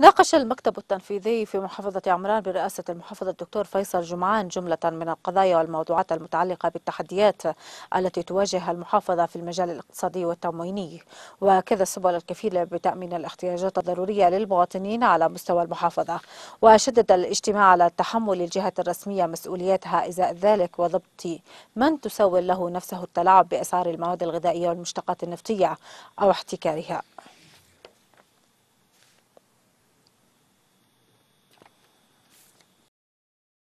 ناقش المكتب التنفيذي في محافظة عمران برئاسة المحافظة الدكتور فيصل جمعان جملة من القضايا والموضوعات المتعلقة بالتحديات التي تواجه المحافظة في المجال الاقتصادي والتمويني وكذا السبل الكفيلة بتأمين الاحتياجات الضرورية للمواطنين على مستوى المحافظة وشدد الاجتماع على تحمل الجهة الرسمية مسؤوليتها إزاء ذلك وضبط من تسول له نفسه التلاعب بأسعار المواد الغذائية والمشتقات النفطية أو احتكارها